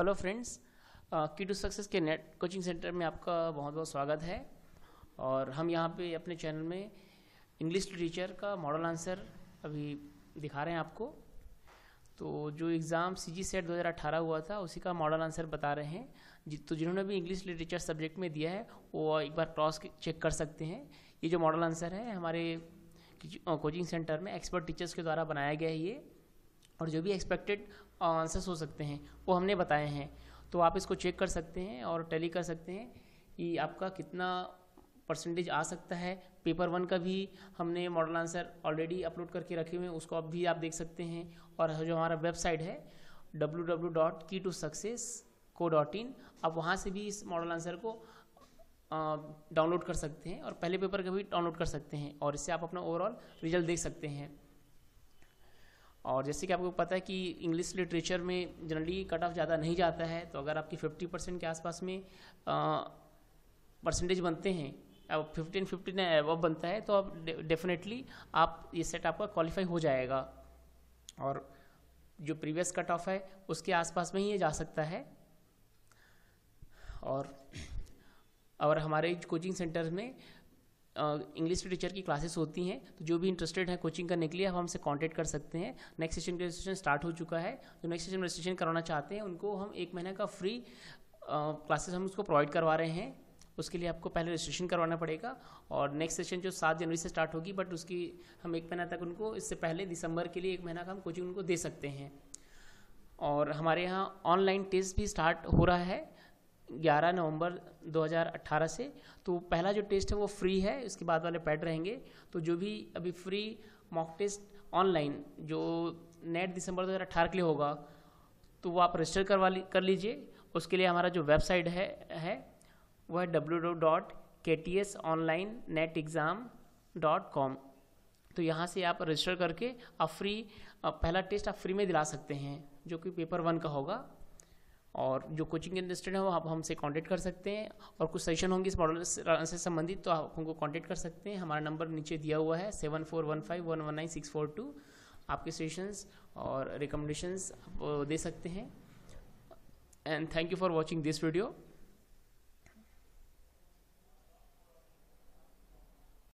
hello friends key to success के NET coaching centre में आपका बहुत बहुत स्वागत है और हम यहाँ पे अपने चैनल में इंग्लिश लिटरेचर का मॉडल आंसर अभी दिखा रहे हैं आपको तो जो एग्ज़ाम सी जी सेट दो हुआ था उसी का मॉडल आंसर बता रहे हैं जि, तो जिन्होंने भी इंग्लिश लिटरेचर सब्जेक्ट में दिया है वो एक बार क्रॉस चेक कर सकते हैं ये जो मॉडल आंसर है हमारे कोचिंग सेंटर में एक्सपर्ट टीचर्स के द्वारा बनाया गया है ये और जो भी एक्सपेक्टेड आंसर्स uh, हो सकते हैं वो हमने बताए हैं तो आप इसको चेक कर सकते हैं और टैली कर सकते हैं कि आपका कितना परसेंटेज आ सकता है पेपर वन का भी हमने मॉडल आंसर ऑलरेडी अपलोड करके रखे हुए हैं उसको अब भी आप देख सकते हैं और जो हमारा वेबसाइट है W W dot key to success co dot in आप वहाँ से भी इस मॉडल आंसर को डाउनलोड uh, कर सकते हैं और पहले पेपर का भी डाउनलोड कर सकते हैं और इससे आप अपना ओवरऑल रिजल्ट देख सकते हैं और जैसे कि आपको पता है कि इंग्लिश लिटरेचर में जनरली कट ऑफ ज़्यादा नहीं जाता है तो अगर आपकी फिफ्टी परसेंट के आसपास में परसेंटेज बनते हैं अब फिफ्टीन फिफ्टीन अब बनता है तो आप डेफिनेटली आप ये सेट आपका क्वालिफाई हो जाएगा और जो प्रीवियस कट ऑफ है उसके आसपास में ही ये जा सकता है और और हमारे कोचिंग सेंटर में इंग्लिश टीचर की क्लासेस होती हैं तो जो भी इंटरेस्टेड है कोचिंग करने के लिए आप हमसे कांटेक्ट कर सकते हैं नेक्स्ट सेशन रजिस्ट्रेशन स्टार्ट हो चुका है जो नेक्स्ट सेशन रजिस्ट्रेशन कराना चाहते हैं उनको हम एक महीने का फ्री क्लासेस हम उसको प्रोवाइड करवा रहे हैं उसके लिए आपको पहले रजिस्ट्रेशन करवाना पड़ेगा और नेक्स्ट सेशन जो सात जनवरी से स्टार्ट होगी बट उसकी हम एक महीना तक उनको इससे पहले दिसंबर के लिए एक महीना का हम कोचिंग उनको दे सकते हैं और हमारे यहाँ ऑनलाइन टेस्ट भी स्टार्ट हो रहा है 11 नवंबर 2018 से तो पहला जो टेस्ट है वो फ्री है इसके बाद वाले पैड रहेंगे तो जो भी अभी फ्री मॉक टेस्ट ऑनलाइन जो नेट दिसंबर 2018 के लिए होगा तो वो आप रजिस्टर करवा ली कर लीजिए उसके लिए हमारा जो वेबसाइट है है वह है W dot K T S online NET exam dot com तो यहाँ से आप रजिस्टर करके आप फ्री पहला टेस्ट आप फ्री में दिला सकते हैं जो कि पेपर वन का होगा और जो कोचिंग के इंटरेस्टेड हैं वो आप हमसे कांटेक्ट कर सकते हैं और कुछ सेशन होंगे इस मॉडल से संबंधित तो आप हमको कांटेक्ट कर सकते हैं हमारा नंबर नीचे दिया हुआ है seven four one five one one nine six four two आपके सेशंस और रिकमेंडेशंस आप दे सकते हैं and thank you for watching this video